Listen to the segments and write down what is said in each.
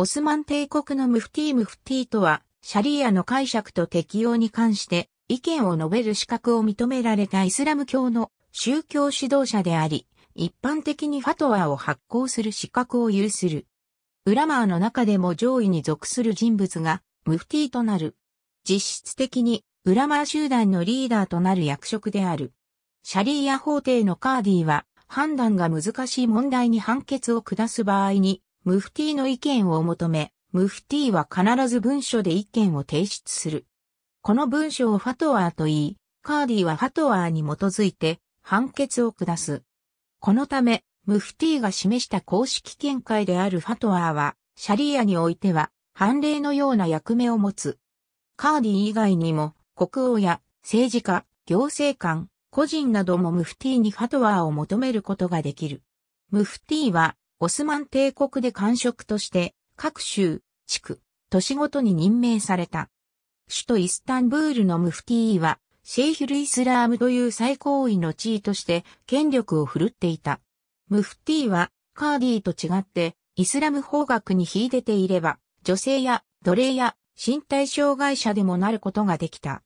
オスマン帝国のムフティムフティとは、シャリアの解釈と適用に関して意見を述べる資格を認められたイスラム教の宗教指導者であり、一般的にファトワーを発行する資格を有する。ウラマーの中でも上位に属する人物がムフティとなる。実質的にウラマー集団のリーダーとなる役職である。シャリーア法廷のカーディは判断が難しい問題に判決を下す場合にムフティの意見を求め、ムフティは必ず文書で意見を提出する。この文書をファトワーと言い、カーディはファトワーに基づいて判決を下す。このため、ムフティが示した公式見解であるファトワーは、シャリアにおいては、判例のような役目を持つ。カーディ以外にも、国王や政治家、行政官、個人などもムフティにファトワーを求めることができる。ムフティはオスマン帝国で官職として、各州、地区、都市ごとに任命された。首都イスタンブールのムフティーは、シェイヒル・イスラームという最高位の地位として権力を振るっていた。ムフティーは、カーディーと違って、イスラム法学に秀でていれば、女性や奴隷や身体障害者でもなることができた。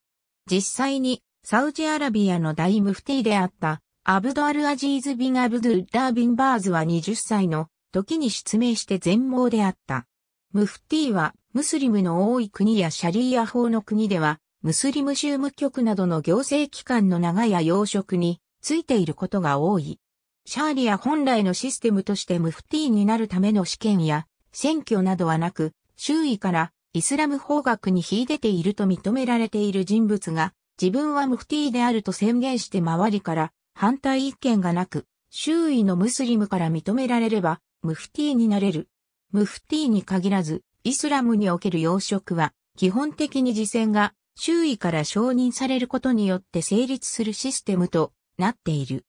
実際に、サウジアラビアの大ムフティーであった、アブドアルアジーズ・ビン・アブドゥダー・ビン・バーズは20歳の時に失明して全盲であった。ムフティはムスリムの多い国やシャリーア法の国ではムスリム州務局などの行政機関の長や要職についていることが多い。シャーリア本来のシステムとしてムフティになるための試験や選挙などはなく、周囲からイスラム法学に秀でていると認められている人物が自分はムフティであると宣言して周りから反対意見がなく、周囲のムスリムから認められれば、ムフティーになれる。ムフティーに限らず、イスラムにおける要職は、基本的に事前が周囲から承認されることによって成立するシステムとなっている。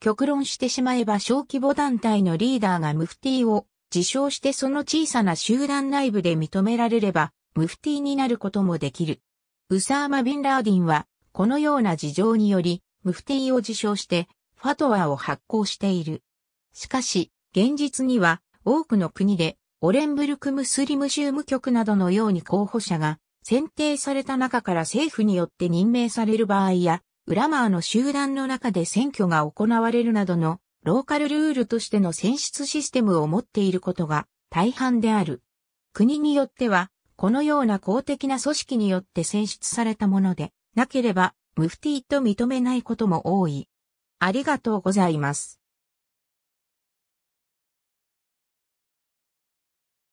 極論してしまえば小規模団体のリーダーがムフティーを自称してその小さな集団内部で認められれば、ムフティーになることもできる。ウサーマ・ビン・ラーディンは、このような事情により、ムフティを自称して、ファトワを発行している。しかし、現実には多くの国でオレンブルクムスリム州務局などのように候補者が選定された中から政府によって任命される場合や、ウラマーの集団の中で選挙が行われるなどのローカルルールとしての選出システムを持っていることが大半である。国によっては、このような公的な組織によって選出されたもので、なければムフティと認めないことも多い。ありがとうございます。